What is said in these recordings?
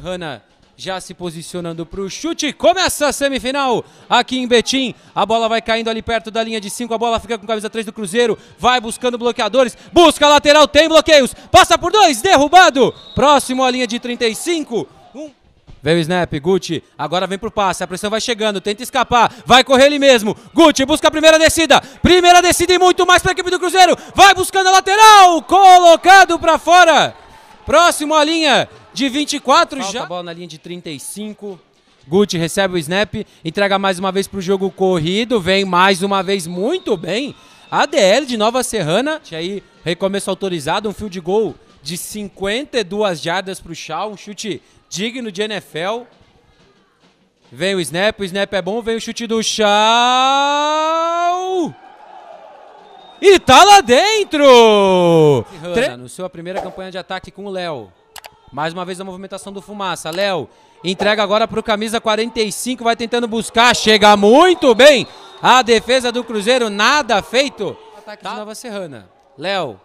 Terrana já se posicionando para o chute. Começa a semifinal aqui em Betim. A bola vai caindo ali perto da linha de 5. A bola fica com camisa 3 do Cruzeiro. Vai buscando bloqueadores. Busca a lateral. Tem bloqueios. Passa por dois. Derrubado. Próximo à linha de 35. Um. Vem o snap, Gucci, agora vem pro passe, a pressão vai chegando, tenta escapar, vai correr ele mesmo. Gucci busca a primeira descida, primeira descida e muito mais para a equipe do Cruzeiro. Vai buscando a lateral, colocado para fora. Próximo à linha de 24 Falta já. a bola na linha de 35. Guti recebe o snap, entrega mais uma vez para o jogo corrido, vem mais uma vez muito bem. ADL de Nova Serrana, aí recomeço autorizado, um field goal de 52 jardas para o Chal, um chute digno de NFL. Vem o snap, o snap é bom, vem o chute do Chal. E tá lá dentro! Serrana, Tre... no sua primeira campanha de ataque com o Léo. Mais uma vez a movimentação do Fumaça. Léo entrega agora para o camisa 45, vai tentando buscar, chega muito bem. A defesa do Cruzeiro, nada feito. Ataque tá. de Nova Serrana. Léo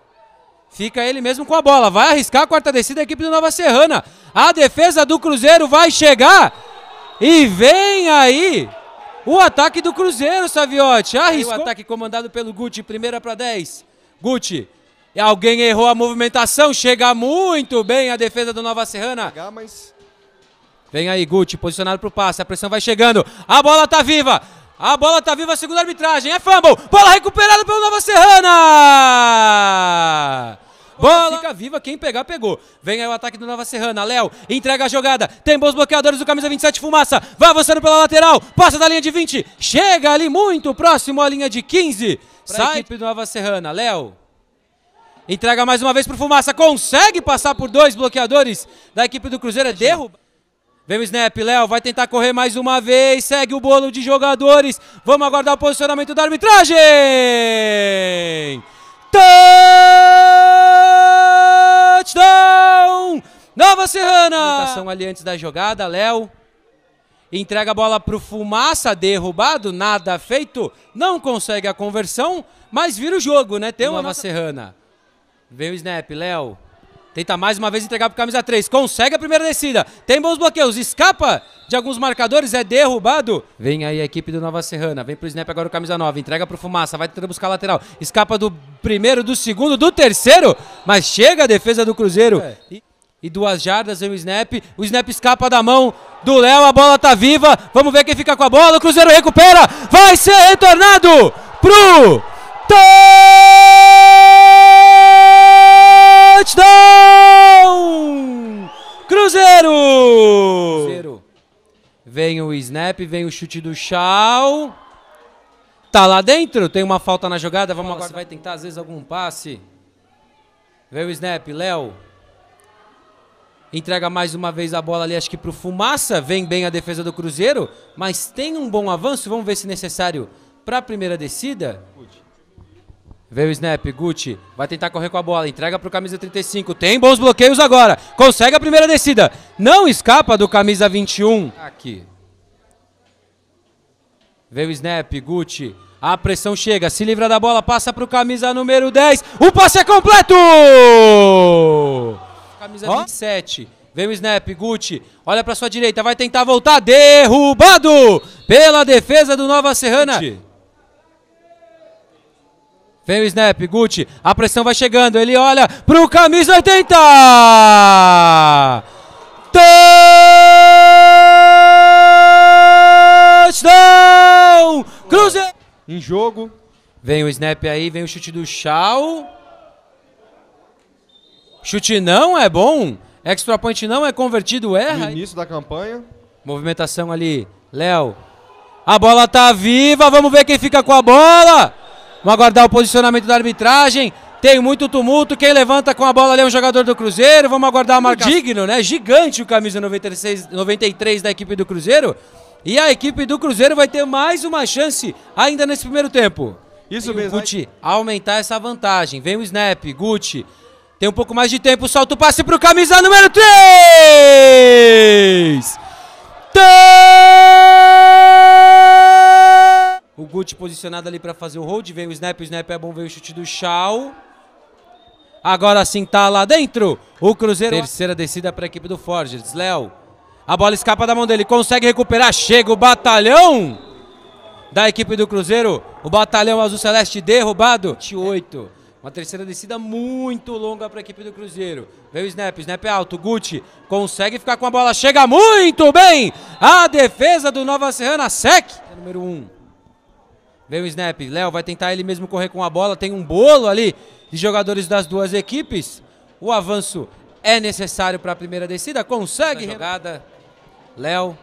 Fica ele mesmo com a bola. Vai arriscar a quarta descida da equipe do Nova Serrana. A defesa do Cruzeiro vai chegar. E vem aí o ataque do Cruzeiro, Saviotti. Arriscou. O ataque comandado pelo Guti. Primeira para 10. Guti Alguém errou a movimentação, chega muito bem a defesa do Nova Serrana. mas... Vem aí, Guti, posicionado pro passe, a pressão vai chegando. A bola tá viva! A bola tá viva, segunda arbitragem, é fumble! Bola recuperada pelo Nova Serrana! Bola fica viva, quem pegar, pegou. Vem aí o ataque do Nova Serrana. Léo entrega a jogada. Tem bons bloqueadores do camisa 27 Fumaça. Vai avançando pela lateral. Passa da linha de 20. Chega ali muito próximo à linha de 15. Pra Sai. equipe do Nova Serrana. Léo. Entrega mais uma vez para o Fumaça. Consegue passar por dois bloqueadores da equipe do Cruzeiro. É derruba. Vem o snap, Léo vai tentar correr mais uma vez. Segue o bolo de jogadores. Vamos aguardar o posicionamento da arbitragem. Touchdown! Nova Serrana! Comunicação ali antes da jogada, Léo. Entrega a bola para o Fumaça, derrubado, nada feito. Não consegue a conversão, mas vira o jogo, né? Tem uma Nova nossa... Serrana. Vem o snap, Léo. Tenta mais uma vez entregar para camisa 3. Consegue a primeira descida. Tem bons bloqueios. Escapa de alguns marcadores. É derrubado. Vem aí a equipe do Nova Serrana. Vem para o snap agora o camisa 9. Entrega para o Fumaça. Vai tentando buscar a lateral. Escapa do primeiro, do segundo, do terceiro. Mas chega a defesa do Cruzeiro. É. E, e duas jardas vem o snap. O snap escapa da mão do Léo. A bola tá viva. Vamos ver quem fica com a bola. O Cruzeiro recupera. Vai ser retornado pro... Gol! Pepe, vem o chute do Chal. Tá lá dentro, tem uma falta na jogada, vamos agora. Você vai tentar às vezes algum passe. Vem o snap, Léo. Entrega mais uma vez a bola ali, acho que pro Fumaça. Vem bem a defesa do Cruzeiro, mas tem um bom avanço, vamos ver se necessário para a primeira descida. Vem o snap, Gucci vai tentar correr com a bola, entrega para o camisa 35, tem bons bloqueios agora, consegue a primeira descida, não escapa do camisa 21. Aqui. Veio o snap, Gucci. A pressão chega, se livra da bola, passa para o camisa número 10. O passe é completo! Camisa oh. 27. Veio o snap, Gucci. Olha para sua direita, vai tentar voltar. Derrubado pela defesa do Nova Serrana. Gucci. Vem o snap, Gucci. A pressão vai chegando. Ele olha pro camisa 80. Touchdown! Cruzeiro! Em jogo. Vem o snap aí, vem o chute do Chau. Chute não é bom. Extra point não é convertido, erra. No início da campanha. Movimentação ali, Léo. A bola tá viva, vamos ver quem fica com a bola. Vamos aguardar o posicionamento da arbitragem. Tem muito tumulto. Quem levanta com a bola ali é um jogador do Cruzeiro. Vamos aguardar o marca. Digno, né? Gigante o camisa 96, 93 da equipe do Cruzeiro. E a equipe do Cruzeiro vai ter mais uma chance ainda nesse primeiro tempo. Isso mesmo. Guti aumentar essa vantagem. Vem o snap, Guti. Tem um pouco mais de tempo, solta o passe o camisa número 3! O Guti posicionado ali para fazer o hold, vem o snap, o snap é bom, veio o chute do Shaw. Agora sim tá lá dentro. O Cruzeiro. Terceira descida para a equipe do Forgers. Léo a bola escapa da mão dele, consegue recuperar. Chega o batalhão da equipe do Cruzeiro. O batalhão azul celeste derrubado. 28. Uma terceira descida muito longa para a equipe do Cruzeiro. Veio o snap, snap é alto, Gucci consegue ficar com a bola, chega muito bem! A defesa do Nova Serrana, sec! É número 1. Um. Veio o snap, Léo vai tentar ele mesmo correr com a bola, tem um bolo ali de jogadores das duas equipes. O avanço é necessário para a primeira descida, consegue. Na jogada, Léo,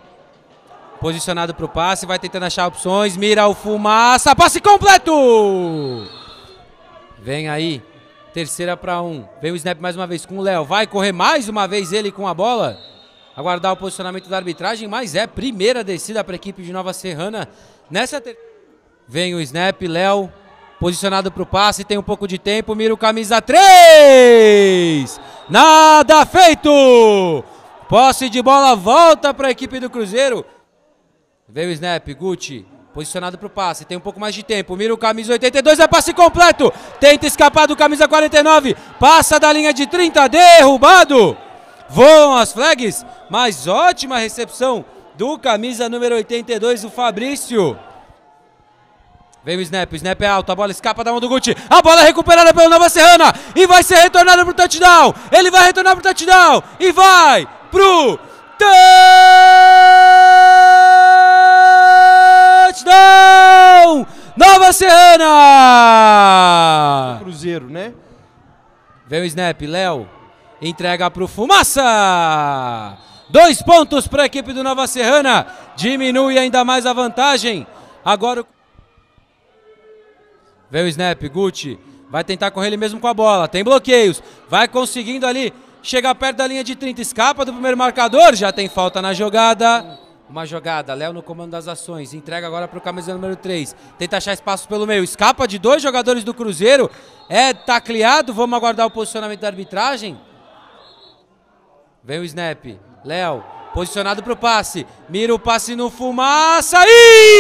posicionado para o passe, vai tentando achar opções, mira o Fumaça, passe completo! Vem aí, terceira para um, vem o snap mais uma vez com o Léo, vai correr mais uma vez ele com a bola, aguardar o posicionamento da arbitragem, mas é primeira descida para a equipe de Nova Serrana nessa ter... Vem o snap, Léo, posicionado para o passe, tem um pouco de tempo, mira o camisa 3! Nada feito! Posse de bola, volta para a equipe do Cruzeiro. Veio o snap, Gucci, posicionado para o passe, tem um pouco mais de tempo, mira o camisa 82, é passe completo, tenta escapar do camisa 49, passa da linha de 30, derrubado, voam as flags, mas ótima recepção do camisa número 82, o Fabrício. Vem o snap, o snap é alto, a bola escapa da mão do Guti. A bola é recuperada pelo Nova Serrana e vai ser retornada para o touchdown. Ele vai retornar para o touchdown e vai, pro touchdown! Nova Serrana! Cruzeiro, né? Vem o snap, Léo. Entrega pro Fumaça! Dois pontos para a equipe do Nova Serrana. Diminui ainda mais a vantagem. Agora o... Vem o snap, Gucci. Vai tentar correr ele mesmo com a bola. Tem bloqueios. Vai conseguindo ali Chega perto da linha de 30, escapa do primeiro marcador, já tem falta na jogada. Uma jogada, Léo no comando das ações, entrega agora para o camisa número 3. Tenta achar espaço pelo meio, escapa de dois jogadores do Cruzeiro. É tacleado, vamos aguardar o posicionamento da arbitragem. Vem o snap, Léo, posicionado para o passe. Mira o passe no fumaça,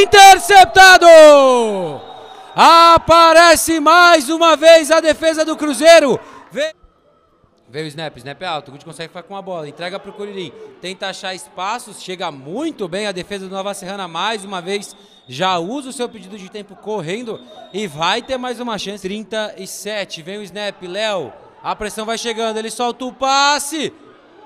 interceptado! Aparece mais uma vez a defesa do Cruzeiro. Vem... Vê o snap, snap é alto, o Guti consegue ficar com a bola, entrega para o Curirim, tenta achar espaços, chega muito bem a defesa do Nova Serrana mais uma vez, já usa o seu pedido de tempo correndo e vai ter mais uma chance. 37, vem o snap, Léo, a pressão vai chegando, ele solta o passe,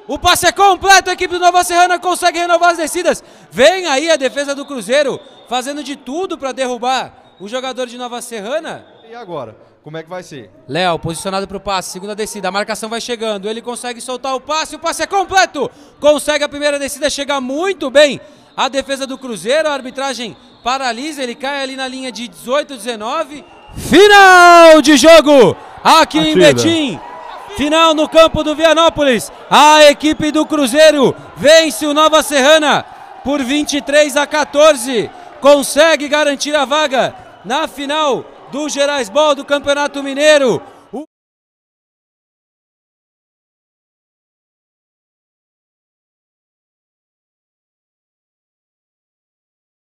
o passe é completo, a equipe do Nova Serrana consegue renovar as descidas, vem aí a defesa do Cruzeiro, fazendo de tudo para derrubar o jogador de Nova Serrana. E agora? Como é que vai ser? Léo, posicionado para o passe, segunda descida, a marcação vai chegando, ele consegue soltar o passe, o passe é completo! Consegue a primeira descida, chega muito bem a defesa do Cruzeiro, a arbitragem paralisa, ele cai ali na linha de 18, 19. Final de jogo aqui em Betim. Final no campo do Vianópolis. A equipe do Cruzeiro vence o Nova Serrana por 23 a 14. Consegue garantir a vaga na final do Gerais Ball do Campeonato Mineiro.